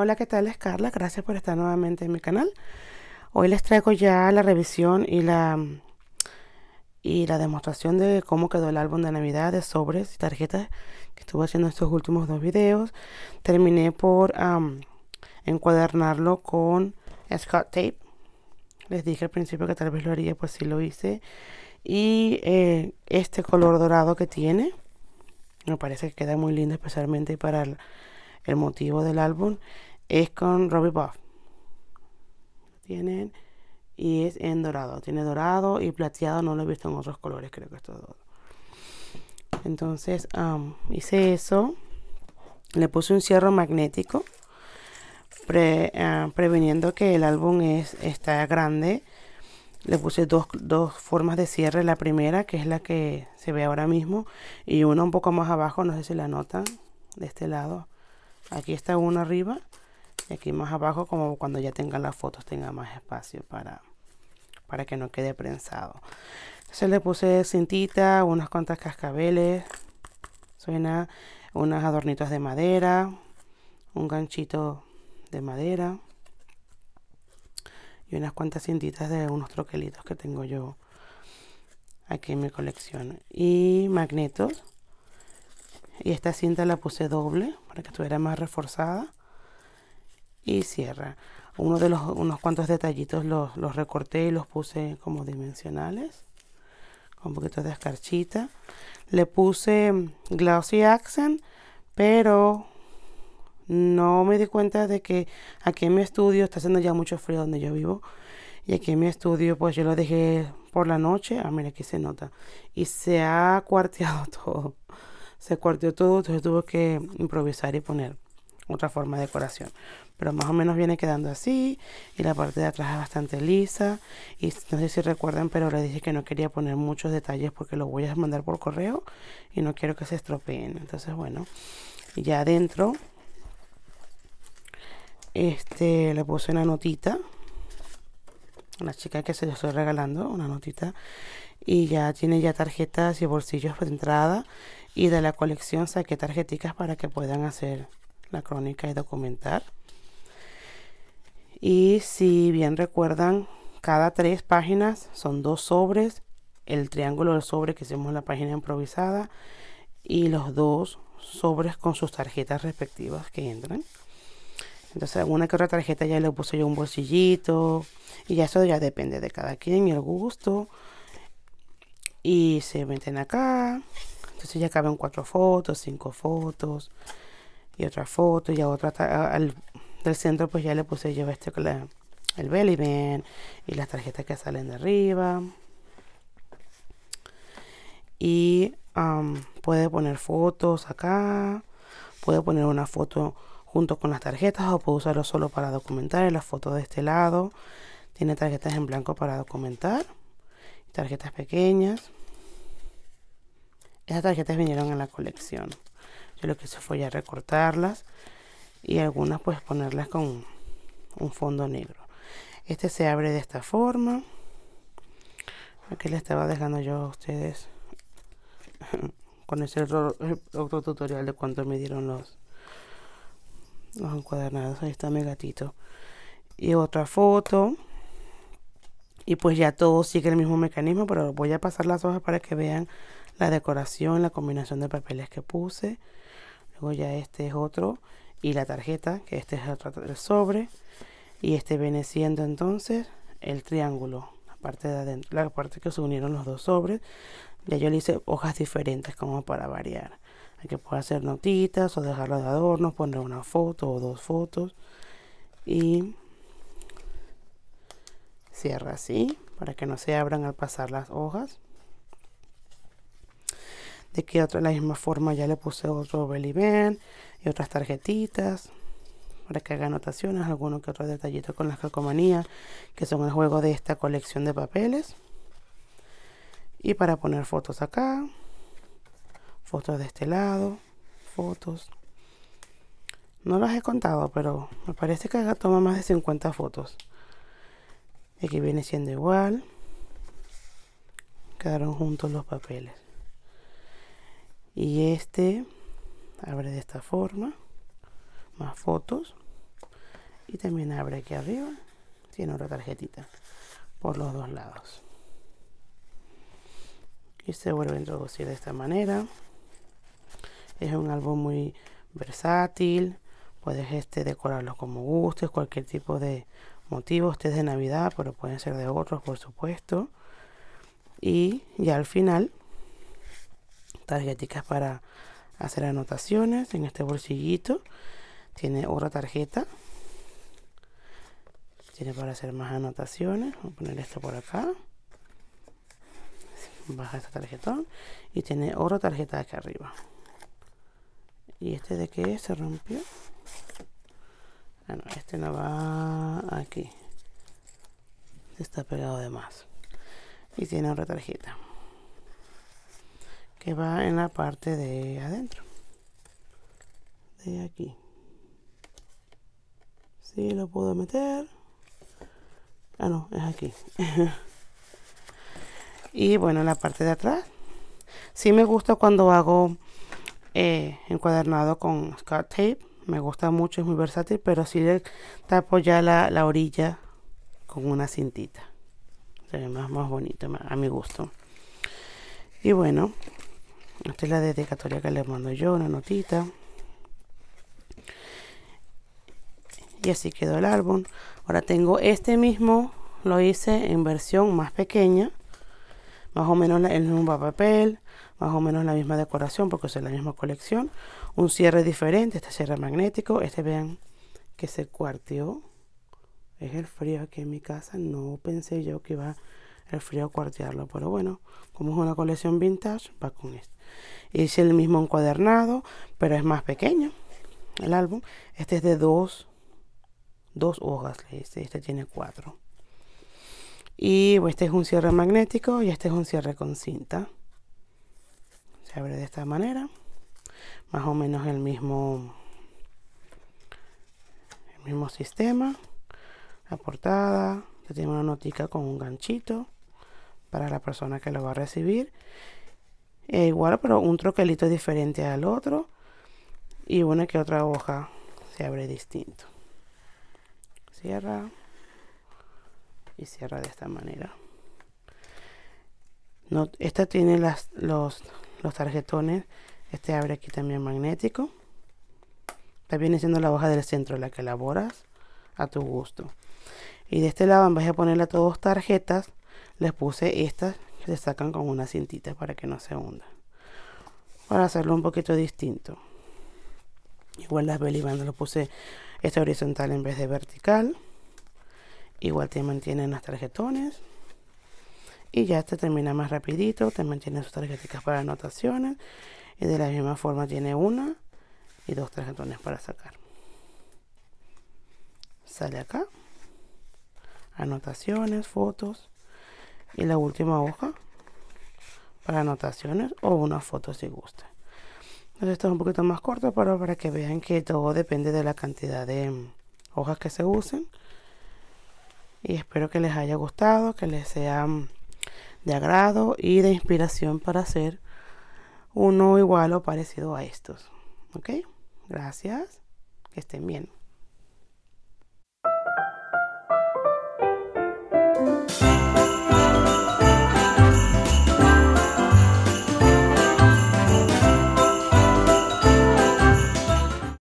Hola, ¿qué tal? Es Carla, gracias por estar nuevamente en mi canal. Hoy les traigo ya la revisión y la, y la demostración de cómo quedó el álbum de Navidad de sobres y tarjetas que estuve haciendo estos últimos dos videos. Terminé por encuadernarlo con Scott Tape. Les dije al principio que tal vez lo haría, pues sí lo hice. Y eh, este color dorado que tiene, me parece que queda muy lindo especialmente para el motivo del álbum es con Robbie Buff. Tienen y es en dorado. Tiene dorado y plateado, no lo he visto en otros colores, creo que es todo. Entonces hice eso, le puse un cierre magnético, Previniendo que el álbum es, está grande. Le puse dos, formas de cierre, la primera que es la que se ve ahora mismo y una un poco más abajo, no sé si la notan, de este lado. Aquí está una arriba y aquí más abajo como cuando ya tengan las fotos tenga más espacio para para que no quede prensado entonces le puse cintita unas cuantas cascabeles suena unas adornitos de madera un ganchito de madera y unas cuantas cintitas de unos troquelitos que tengo yo aquí en mi colección y magnetos y esta cinta la puse doble para que estuviera más reforzada y cierra. Uno de los unos cuantos detallitos los, los recorté y los puse como dimensionales. Con un poquito de escarchita. Le puse mm, Glossy Accent, pero no me di cuenta de que aquí en mi estudio está haciendo ya mucho frío donde yo vivo. Y aquí en mi estudio, pues yo lo dejé por la noche. Ah, mira, aquí se nota. Y se ha cuarteado todo. Se cuarteó todo, entonces tuve que improvisar y poner otra forma de decoración. Pero más o menos viene quedando así y la parte de atrás es bastante lisa. Y no sé si recuerdan, pero le dije que no quería poner muchos detalles porque lo voy a mandar por correo y no quiero que se estropeen. Entonces, bueno, ya adentro este, le puse una notita una la chica que se lo estoy regalando, una notita. Y ya tiene ya tarjetas y bolsillos de entrada. Y de la colección saqué tarjeticas para que puedan hacer la crónica y documentar. Y si bien recuerdan, cada tres páginas son dos sobres, el triángulo del sobre que hicimos la página improvisada y los dos sobres con sus tarjetas respectivas que entran. Entonces una que otra tarjeta ya le puse yo un bolsillito y ya eso ya depende de cada quien y el gusto. Y se meten acá. Entonces ya caben cuatro fotos, cinco fotos y otra foto y a otra al, del centro pues ya le puse yo este el belly band y las tarjetas que salen de arriba y um, puede poner fotos acá puede poner una foto junto con las tarjetas o puede usarlo solo para documentar en las fotos de este lado tiene tarjetas en blanco para documentar tarjetas pequeñas esas tarjetas vinieron en la colección yo lo que hice fue ya recortarlas y algunas pues ponerlas con un fondo negro este se abre de esta forma aquí le estaba dejando yo a ustedes con ese otro, tutorial de cuánto me dieron los los encuadernados ahí está mi gatito y otra foto y pues ya todo sigue el mismo mecanismo pero voy a pasar las hojas para que vean la decoración la combinación de papeles que puse luego ya este es otro y la tarjeta que este es el sobre y este viene siendo entonces el triángulo la parte de la parte que se unieron los dos sobres ya yo le hice hojas diferentes como para variar que puedo hacer notitas o dejarlo de adorno poner una foto o dos fotos y cierra así para que no se abran al pasar las hojas que otra de la misma forma ya le puse otro belly band y otras tarjetitas para que haga anotaciones, algunos que otro detallito con las calcomanías que son el juego de esta colección de papeles y para poner fotos acá fotos de este lado fotos no las he contado pero me parece que haga toma más de 50 fotos aquí viene siendo igual quedaron juntos los papeles y este abre de esta forma más fotos y también abre aquí arriba tiene otra tarjetita por los dos lados y se vuelve a introducir de esta manera es un álbum muy versátil puedes este decorarlo como gustes cualquier tipo de motivo este es de navidad pero pueden ser de otros por supuesto y ya al final tarjeticas para hacer anotaciones en este bolsillito tiene otra tarjeta tiene para hacer más anotaciones voy a poner esto por acá baja esta tarjetón y tiene otra tarjeta acá arriba y este de qué se rompió este no va aquí este está pegado de más y tiene otra tarjeta va en la parte de adentro de aquí si lo puedo meter ah no es aquí y bueno la parte de atrás si me gusta cuando hago eh, encuadernado con scotch tape me gusta mucho es muy versátil pero si le tapo ya la, orilla con una cintita se más, más bonito a mi gusto y bueno esta es la dedicatoria que le mando yo, una notita. Y así quedó el álbum. Ahora tengo este mismo, lo hice en versión más pequeña. Más o menos el un papel, más o menos la misma decoración porque es la misma colección. Un cierre diferente, este cierre magnético. Este vean que se cuarteó. Es el frío aquí en mi casa. No pensé yo que iba el frío cuartearlo. Pero bueno, como es una colección vintage, va con esto. Hice el mismo encuadernado, pero es más pequeño el álbum. Este es de dos, dos hojas, este, este tiene cuatro. Y pues, este es un cierre magnético y este es un cierre con cinta. Se abre de esta manera. Más o menos el mismo, el mismo sistema. La portada. tiene una notica con un ganchito para la persona que lo va a recibir. e igual, pero un troquelito diferente al otro. Y una que otra hoja se abre distinto. Cierra. Y cierra de esta manera. No, esta tiene las, los, los tarjetones. Este abre aquí también magnético. También viene siendo la hoja del centro la que elaboras a tu gusto. Y de este lado, en a ponerle a todos tarjetas, les puse estas que se sacan con una cintita para que no se hunda para hacerlo un poquito distinto igual las belibandas lo puse este horizontal en vez de vertical igual te mantienen las tarjetones y ya este termina más rapidito también tiene sus tarjetas para anotaciones y de la misma forma tiene una y dos tarjetones para sacar sale acá anotaciones, fotos y la última hoja para anotaciones o una foto si gusta. Entonces esto es un poquito más corto pero para que vean que todo depende de la cantidad de mm, hojas que se usen. Y espero que les haya gustado, que les sea mm, de agrado y de inspiración para hacer uno igual o parecido a estos. ¿Ok? Gracias. Que estén bien.